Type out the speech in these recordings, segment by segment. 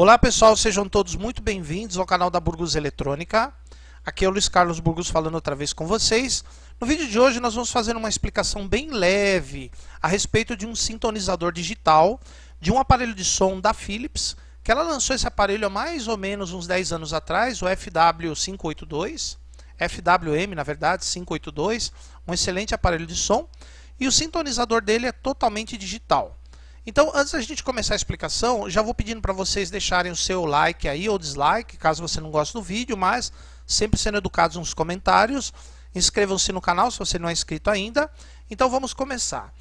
Olá pessoal, sejam todos muito bem-vindos ao canal da Burgos Eletrônica. Aqui é o Luiz Carlos Burgos falando outra vez com vocês. No vídeo de hoje nós vamos fazer uma explicação bem leve a respeito de um sintonizador digital, de um aparelho de som da Philips, que ela lançou esse aparelho há mais ou menos uns 10 anos atrás, o FW582, FWM na verdade, 582, um excelente aparelho de som, e o sintonizador dele é totalmente digital. Então, antes da gente começar a explicação, já vou pedindo para vocês deixarem o seu like aí ou dislike, caso você não goste do vídeo, mas sempre sendo educados nos comentários. Inscrevam-se no canal se você não é inscrito ainda. Então, vamos começar.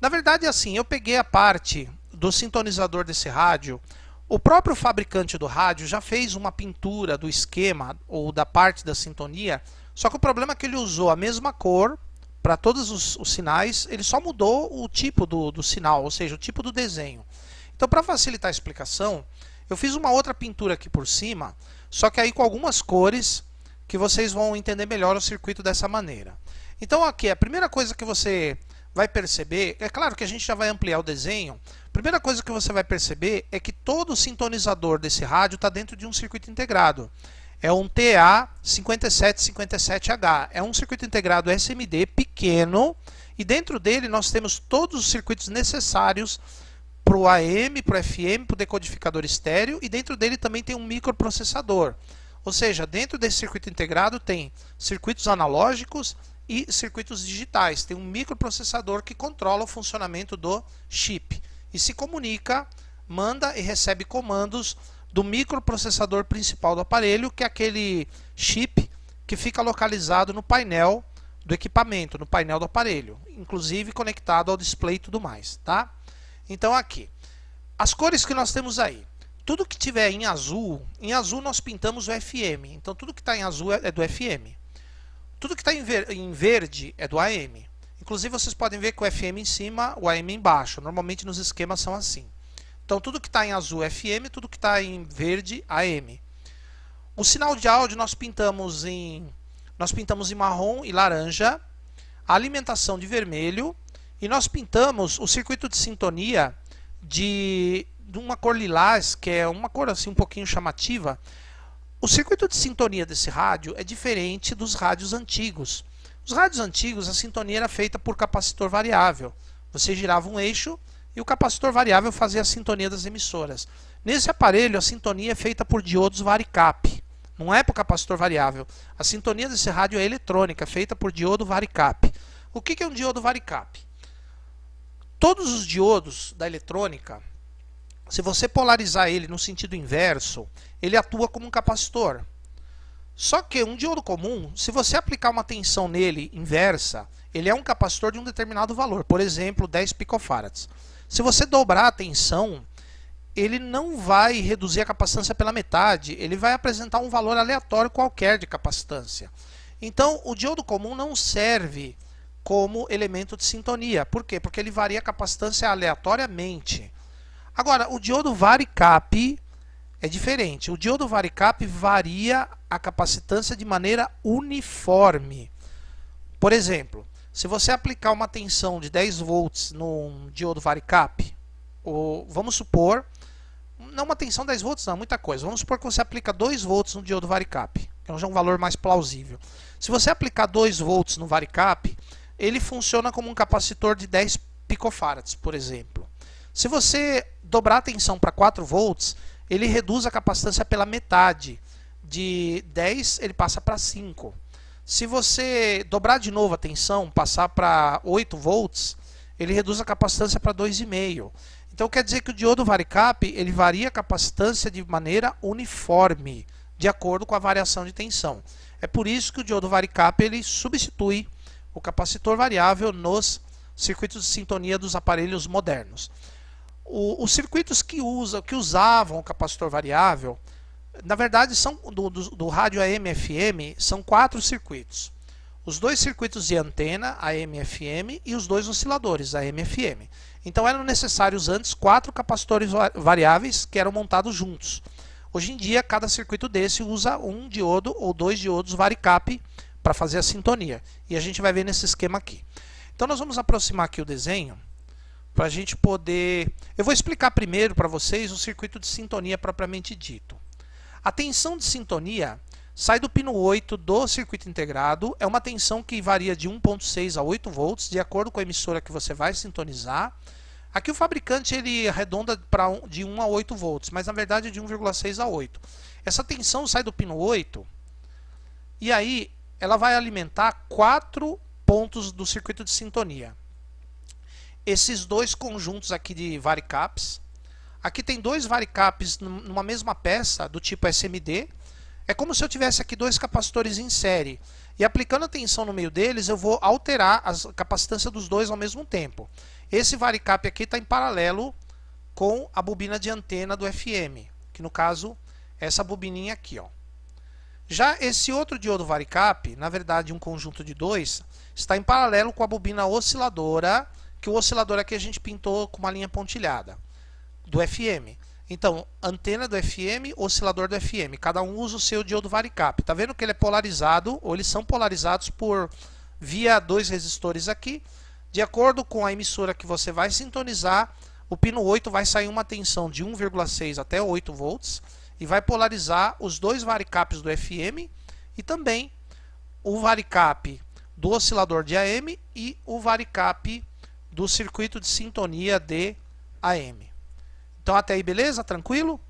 Na verdade, assim, eu peguei a parte do sintonizador desse rádio. O próprio fabricante do rádio já fez uma pintura do esquema ou da parte da sintonia, só que o problema é que ele usou a mesma cor para todos os, os, sinais, ele só mudou o tipo do, do sinal, ou seja, o tipo do desenho. Então, para facilitar a explicação, eu fiz uma outra pintura aqui por cima, só que aí com algumas cores que vocês vão entender melhor o circuito dessa maneira. Então, aqui, a primeira coisa que você vai perceber, é claro que a gente já vai ampliar o desenho, a primeira coisa que você vai perceber é que todo sintonizador desse rádio está dentro de um circuito integrado. É um TA5757H. É um circuito integrado SMD pequeno e dentro dele nós temos todos os circuitos necessários para o AM, para o FM, para o decodificador estéreo e dentro dele também tem um microprocessador. Ou seja, dentro desse circuito integrado tem circuitos analógicos e circuitos digitais. Tem um microprocessador que controla o funcionamento do chip e se comunica, manda e recebe comandos do microprocessador principal do aparelho, que é aquele chip que fica localizado no painel do equipamento, no painel do aparelho, inclusive conectado ao display e tudo mais, tá? Então aqui, as cores que nós temos aí, tudo que tiver em azul, em azul nós pintamos o FM, então tudo que está em azul é, é do FM. Tudo que está em, ver, em verde é do AM. Inclusive vocês podem ver que o FM em cima, o AM embaixo, normalmente nos esquemas são assim. Então tudo que está em azul é FM, tudo que está em verde AM. O sinal de áudio nós pintamos em nós pintamos em marrom e laranja, a alimentação de vermelho e nós pintamos o circuito de sintonia de, de uma cor lilás, que é uma cor assim um pouquinho chamativa. O circuito de sintonia desse rádio é diferente dos rádios antigos. Os rádios antigos, a sintonia era feita por capacitor variável. Você girava um eixo, e o capacitor variável fazia a sintonia das emissoras. Nesse aparelho, a sintonia é feita por diodos varicap, não é por capacitor variável. A sintonia desse rádio é eletrônica, feita por diodo varicap. O que é um diodo varicap? Todos os diodos da eletrônica, se você polarizar ele no sentido inverso, ele atua como um capacitor. Só que um diodo comum, se você aplicar uma tensão nele inversa, ele é um capacitor de um determinado valor, por exemplo, 10 picofarads. Se você dobrar a tensão, ele não vai reduzir a capacitância pela metade, ele vai apresentar um valor aleatório qualquer de capacitância. Então, o diodo comum não serve como elemento de sintonia. Por quê? Porque ele varia a capacitância aleatoriamente. Agora, o diodo varicap é diferente. O diodo varicap varia a capacitância de maneira uniforme. Por exemplo, se você aplicar uma tensão de 10 volts num diodo varicap, ou, vamos supor, não uma tensão 10 volts, não, é muita coisa. Vamos supor que você aplica 2 volts no diodo varicap, que é um valor mais plausível. Se você aplicar 2 volts no varicap, ele funciona como um capacitor de 10 picofarads, por exemplo. Se você dobrar a tensão para 4 volts, ele reduz a capacitância pela metade. De 10 ele passa para 5. Se você dobrar de novo a tensão, passar para 8 volts, ele reduz a capacitância para 2,5. Então quer dizer que o diodo varicap ele varia a capacitância de maneira uniforme, de acordo com a variação de tensão. É por isso que o diodo varicap ele substitui o capacitor variável nos circuitos de sintonia dos aparelhos modernos. O, os circuitos que, usa, que usavam o capacitor variável na verdade, são do, do, do rádio AM-FM são quatro circuitos. Os dois circuitos de antena, AM-FM, e os dois osciladores, AM-FM. Então eram necessários antes quatro capacitores variáveis que eram montados juntos. Hoje em dia, cada circuito desse usa um diodo ou dois diodos varicap para fazer a sintonia. E a gente vai ver nesse esquema aqui. Então nós vamos aproximar aqui o desenho para a gente poder... Eu vou explicar primeiro para vocês o circuito de sintonia propriamente dito. A tensão de sintonia sai do pino 8 do circuito integrado, é uma tensão que varia de 1.6 a 8 volts, de acordo com a emissora que você vai sintonizar. Aqui o fabricante ele arredonda para um, de 1 a 8 volts, mas na verdade é de 1,6 a 8. Essa tensão sai do pino 8 e aí ela vai alimentar quatro pontos do circuito de sintonia. Esses dois conjuntos aqui de varicaps, Aqui tem dois varicaps numa mesma peça, do tipo SMD. É como se eu tivesse aqui dois capacitores em série. E aplicando a tensão no meio deles, eu vou alterar a capacitância dos dois ao mesmo tempo. Esse varicap aqui está em paralelo com a bobina de antena do FM, que no caso é essa bobininha aqui. Ó. Já esse outro diodo varicap, na verdade um conjunto de dois, está em paralelo com a bobina osciladora, que o oscilador aqui a gente pintou com uma linha pontilhada do FM. Então, antena do FM, oscilador do FM. Cada um usa o seu diodo varicap. Tá vendo que ele é polarizado, ou eles são polarizados por via dois resistores aqui. De acordo com a emissora que você vai sintonizar, o pino 8 vai sair uma tensão de 1,6 até 8 volts e vai polarizar os dois varicaps do FM e também o varicap do oscilador de AM e o varicap do circuito de sintonia de AM. Então até aí beleza? Tranquilo?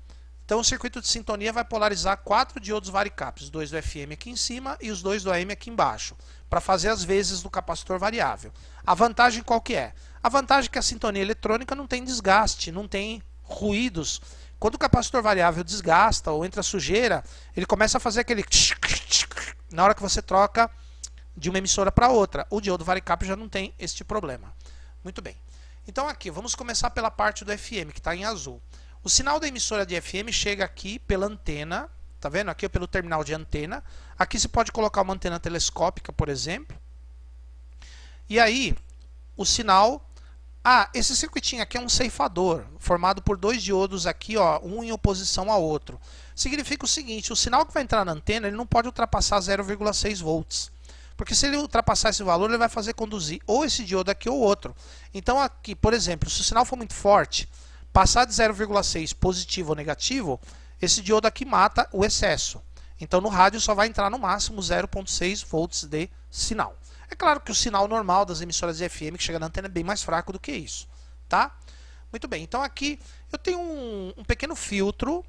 Então o circuito de sintonia vai polarizar quatro diodos varicaps, dois do FM aqui em cima e os dois do AM aqui embaixo, para fazer as vezes do capacitor variável. A vantagem qual que é? A vantagem é que a sintonia eletrônica não tem desgaste, não tem ruídos. Quando o capacitor variável desgasta ou entra sujeira, ele começa a fazer aquele na hora que você troca de uma emissora para outra. O diodo varicap já não tem este problema. Muito bem. Então aqui, vamos começar pela parte do FM, que está em azul. O sinal da emissora de FM chega aqui pela antena, tá vendo? Aqui é pelo terminal de antena. Aqui se pode colocar uma antena telescópica, por exemplo. E aí, o sinal... Ah, esse circuitinho aqui é um ceifador, formado por dois diodos aqui, ó, um em oposição ao outro. Significa o seguinte, o sinal que vai entrar na antena ele não pode ultrapassar 0,6 volts. Porque se ele ultrapassar esse valor, ele vai fazer conduzir ou esse diodo aqui ou outro. Então aqui, por exemplo, se o sinal for muito forte, passar de 0,6 positivo ou negativo, esse diodo aqui mata o excesso. Então no rádio só vai entrar no máximo 0,6 volts de sinal. É claro que o sinal normal das emissoras de FM que chega na antena é bem mais fraco do que isso, tá? Muito bem, então aqui eu tenho um, um pequeno filtro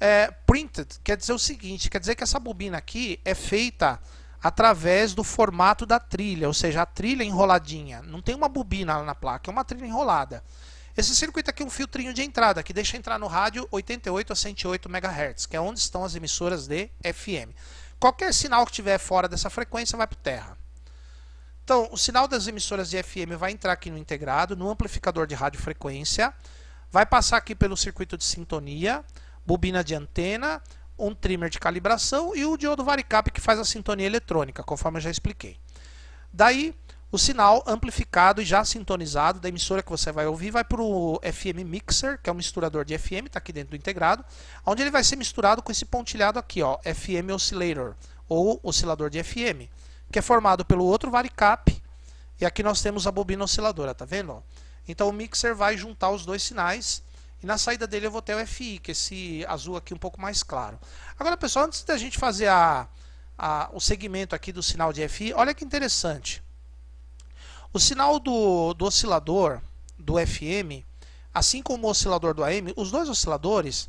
é, printed, quer dizer o seguinte, quer dizer que essa bobina aqui é feita através do formato da trilha, ou seja, a trilha enroladinha. Não tem uma bobina na placa, é uma trilha enrolada. Esse circuito aqui é um filtrinho de entrada, que deixa entrar no rádio 88 a 108 MHz, que é onde estão as emissoras de FM. Qualquer sinal que tiver fora dessa frequência vai para terra. Então, o sinal das emissoras de FM vai entrar aqui no integrado, no amplificador de radiofrequência, vai passar aqui pelo circuito de sintonia, bobina de antena, um trimmer de calibração e o diodo varicap que faz a sintonia eletrônica, conforme eu já expliquei. Daí, o sinal amplificado e já sintonizado da emissora que você vai ouvir vai para o FM Mixer, que é um misturador de FM, está aqui dentro do integrado, onde ele vai ser misturado com esse pontilhado aqui, ó, FM Oscillator, ou oscilador de FM, que é formado pelo outro varicap, e aqui nós temos a bobina osciladora, tá vendo? Então o mixer vai juntar os dois sinais e na saída dele eu vou ter o FI, que é esse azul aqui um pouco mais claro. Agora, pessoal, antes da gente fazer a, a, o segmento aqui do sinal de FI, olha que interessante. O sinal do, do oscilador do FM, assim como o oscilador do AM, os dois osciladores,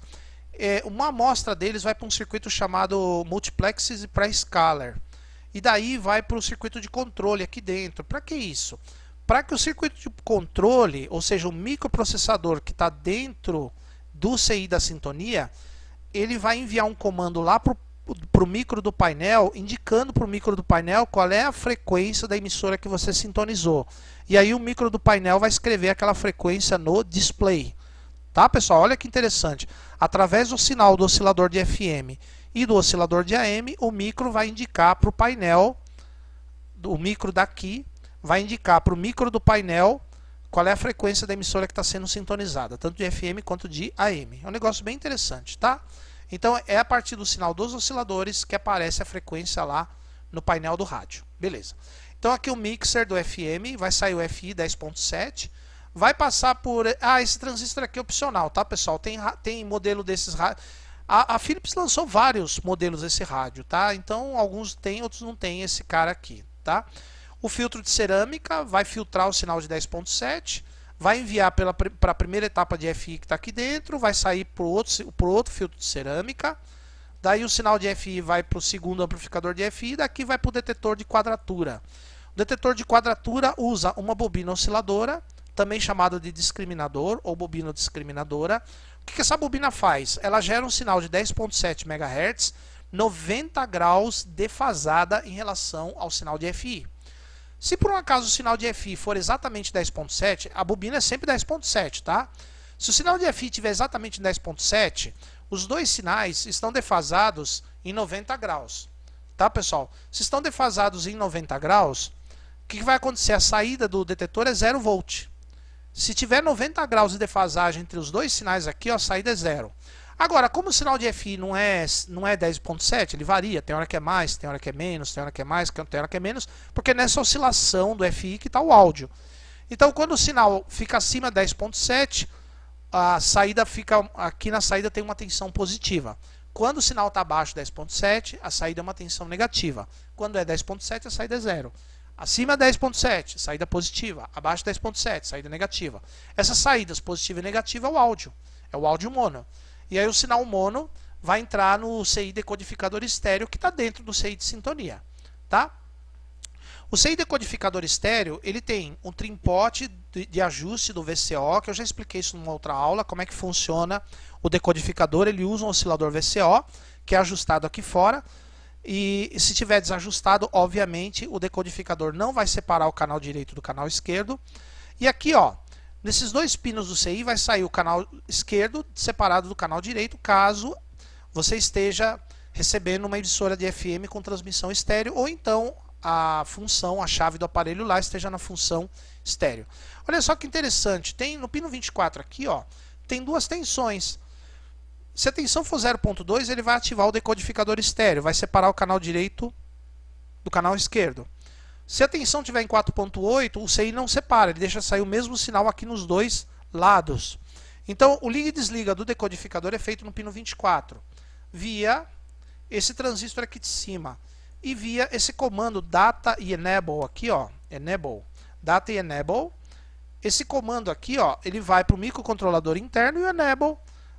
é, uma amostra deles vai para um circuito chamado multiplexes e pré-scalar. E daí vai para o circuito de controle aqui dentro. Para que isso? Isso. Para que o circuito de controle, ou seja, o microprocessador que está dentro do CI da sintonia, ele vai enviar um comando lá para o micro do painel, indicando para o micro do painel qual é a frequência da emissora que você sintonizou. E aí o micro do painel vai escrever aquela frequência no display. Tá, pessoal? Olha que interessante. Através do sinal do oscilador de FM e do oscilador de AM, o micro vai indicar para o painel, o micro daqui vai indicar para o micro do painel qual é a frequência da emissora que está sendo sintonizada, tanto de FM quanto de AM. É um negócio bem interessante, tá? Então é a partir do sinal dos osciladores que aparece a frequência lá no painel do rádio. Beleza. Então aqui o mixer do FM, vai sair o FI 10.7, vai passar por... Ah, esse transistor aqui é opcional, tá pessoal? Tem, tem modelo desses rádios... A, a, Philips lançou vários modelos desse rádio, tá? Então alguns tem, outros não tem esse cara aqui, Tá? O filtro de cerâmica vai filtrar o sinal de 10.7, vai enviar para a primeira etapa de FI que está aqui dentro, vai sair para o outro, outro filtro de cerâmica, daí o sinal de FI vai para o segundo amplificador de FI, e daqui vai para o detetor de quadratura. O detetor de quadratura usa uma bobina osciladora, também chamada de discriminador ou bobina discriminadora. O que essa bobina faz? Ela gera um sinal de 10.7 MHz, 90 graus defasada em relação ao sinal de FI. Se por um acaso o sinal de FI for exatamente 10.7, a bobina é sempre 10.7, tá? Se o sinal de FI tiver exatamente 10.7, os dois sinais estão defasados em 90 graus. Tá, pessoal? Se estão defasados em 90 graus, o que vai acontecer? A saída do detetor é 0 volt. Se tiver 90 graus de defasagem entre os dois sinais aqui, ó, a saída é zero. Agora, como o sinal de FI não é, não é 10.7, ele varia, tem hora que é mais, tem hora que é menos, tem hora que é mais, tem hora que é menos, porque nessa oscilação do FI que está o áudio. Então, quando o sinal fica acima 10.7, a saída fica aqui na saída tem uma tensão positiva. Quando o sinal está abaixo de 10.7, a saída é uma tensão negativa. Quando é 10.7, a saída é zero. Acima 10.7, saída positiva. Abaixo 10.7, saída negativa. Essas saídas positiva e negativa é o áudio. É o áudio mono. E aí o sinal mono vai entrar no CI decodificador estéreo que está dentro do CI de sintonia, tá? O CI decodificador estéreo, ele tem um trimpote de, de ajuste do VCO, que eu já expliquei isso numa outra aula, como é que funciona o decodificador, ele usa um oscilador VCO, que é ajustado aqui fora, e se tiver desajustado, obviamente, o decodificador não vai separar o canal direito do canal esquerdo. E aqui, ó, Nesses dois pinos do CI vai sair o canal esquerdo separado do canal direito, caso você esteja recebendo uma emissora de FM com transmissão estéreo, ou então a função, a chave do aparelho lá esteja na função estéreo. Olha só que interessante, tem no pino 24 aqui, ó, tem duas tensões. Se a tensão for 0.2, ele vai ativar o decodificador estéreo, vai separar o canal direito do canal esquerdo. Se a tensão tiver em 4.8, o CI não separa, ele deixa sair o mesmo sinal aqui nos dois lados. Então, o liga e desliga do decodificador é feito no pino 24, via esse transistor aqui de cima e via esse comando data e enable aqui, ó, enable, data e enable. Esse comando aqui, ó, ele vai para o microcontrolador interno e o enable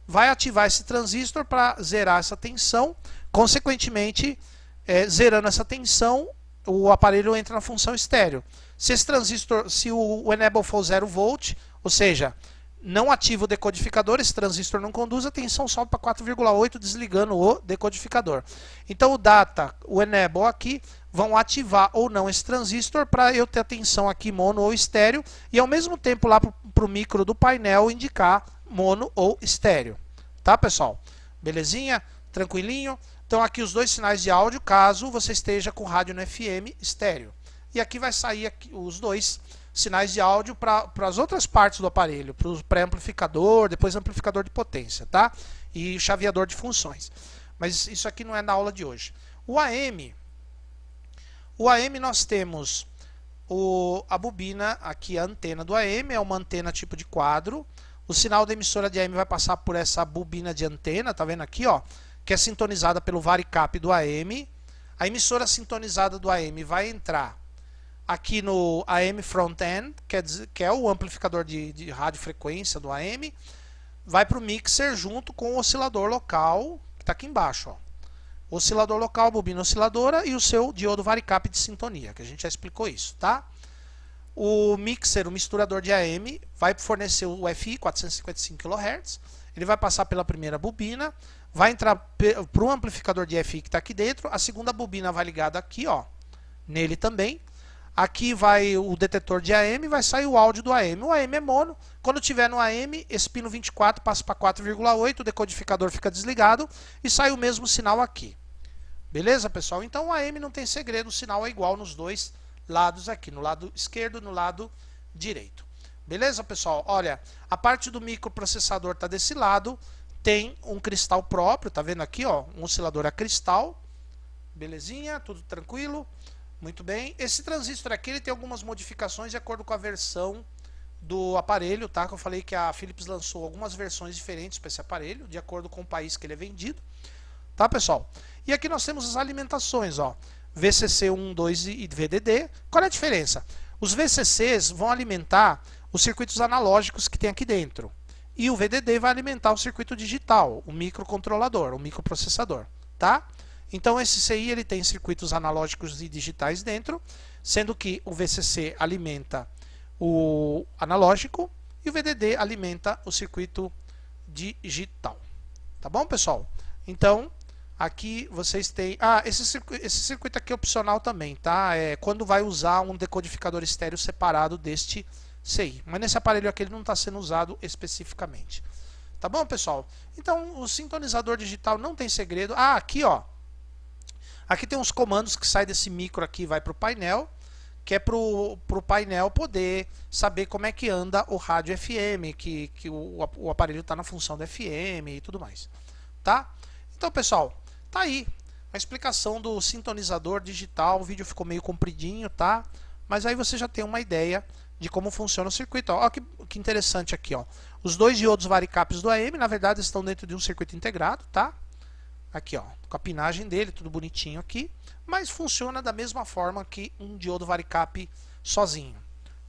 vai ativar esse transistor para zerar essa tensão. Consequentemente, é, zerando essa tensão, o aparelho entra na função estéreo. Se esse transistor, se o, o enable for 0 volt, ou seja, não ativa o decodificador, esse transistor não conduz, a tensão sobe para 4,8 desligando o decodificador. Então o data, o enable aqui, vão ativar ou não esse transistor para eu ter a tensão aqui mono ou estéreo e ao mesmo tempo lá para o micro do painel indicar mono ou estéreo. Tá pessoal? Belezinha? Tranquilinho? Então aqui os dois sinais de áudio, caso você esteja com rádio no FM estéreo. E aqui vai sair aqui, os dois sinais de áudio para as outras partes do aparelho, para o pré-amplificador, depois amplificador de potência, tá? E chaveador de funções. Mas isso aqui não é na aula de hoje. O AM, o AM nós temos o, a bobina, aqui a antena do AM, é uma antena tipo de quadro. O sinal da emissora de AM vai passar por essa bobina de antena, tá vendo aqui, ó? que é sintonizada pelo varicap do AM. A emissora sintonizada do AM vai entrar aqui no AM front-end, que, é o amplificador de, de radiofrequência do AM, vai para o mixer junto com o oscilador local, que está aqui embaixo. Ó. Oscilador local, bobina osciladora e o seu diodo varicap de sintonia, que a gente já explicou isso, tá? O mixer, o misturador de AM, vai fornecer o FI 455 kHz, ele vai passar pela primeira bobina, vai entrar para o amplificador de FI que está aqui dentro, a segunda bobina vai ligada aqui, ó, nele também. Aqui vai o detetor de AM, vai sair o áudio do AM. O AM é mono, quando tiver no AM, esse pino 24 passa para 4,8, o decodificador fica desligado e sai o mesmo sinal aqui. Beleza, pessoal? Então o AM não tem segredo, o sinal é igual nos dois lados aqui, no lado esquerdo e no lado direito. Beleza, pessoal? Olha, a parte do microprocessador está desse lado, tem um cristal próprio, tá vendo aqui, ó, um oscilador a cristal. Belezinha, tudo tranquilo. Muito bem. Esse transistor aqui ele tem algumas modificações de acordo com a versão do aparelho, tá? Que eu falei que a Philips lançou algumas versões diferentes para esse aparelho, de acordo com o país que ele é vendido. Tá, pessoal? E aqui nós temos as alimentações, ó. VCC 1, 2 e VDD. Qual é a diferença? Os VCCs vão alimentar os circuitos analógicos que tem aqui dentro, e o VDD vai alimentar o circuito digital, o microcontrolador, o microprocessador, tá? Então esse CI ele tem circuitos analógicos e digitais dentro, sendo que o VCC alimenta o analógico e o VDD alimenta o circuito digital. Tá bom, pessoal? Então, aqui vocês têm... Ah, esse circuito, esse circuito aqui é opcional também, tá? É quando vai usar um decodificador estéreo separado deste sei. Mas nesse aparelho aqui ele não está sendo usado especificamente. Tá bom, pessoal? Então, o sintonizador digital não tem segredo. Ah, aqui, ó. Aqui tem uns comandos que saem desse micro aqui vai para o painel, que é para o painel poder saber como é que anda o rádio FM, que, que o, o aparelho está na função do FM e tudo mais. Tá? Então, pessoal, tá aí a explicação do sintonizador digital. O vídeo ficou meio compridinho, tá? Mas aí você já tem uma ideia de como funciona o circuito. Olha que, que, interessante aqui. Ó. Os dois diodos varicaps do AM, na verdade, estão dentro de um circuito integrado, tá? Aqui, ó, com a pinagem dele, tudo bonitinho aqui. Mas funciona da mesma forma que um diodo varicap sozinho,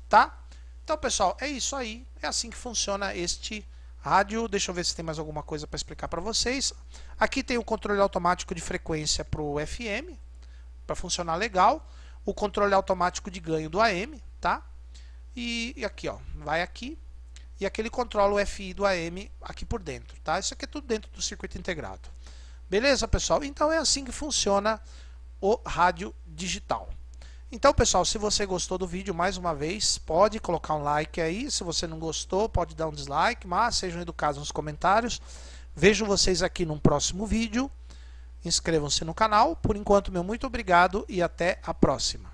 tá? Então, pessoal, é isso aí. É assim que funciona este rádio. Deixa eu ver se tem mais alguma coisa para explicar para vocês. Aqui tem o controle automático de frequência para o FM, para funcionar legal. O controle automático de ganho do AM, tá? E, e aqui, ó, vai aqui, e aqui ele controla o FI do AM aqui por dentro, tá? Isso aqui é tudo dentro do circuito integrado. Beleza, pessoal? Então é assim que funciona o rádio digital. Então, pessoal, se você gostou do vídeo, mais uma vez, pode colocar um like aí. Se você não gostou, pode dar um dislike, mas sejam educados nos comentários. Vejo vocês aqui num próximo vídeo. Inscrevam-se no canal. Por enquanto, meu muito obrigado e até a próxima.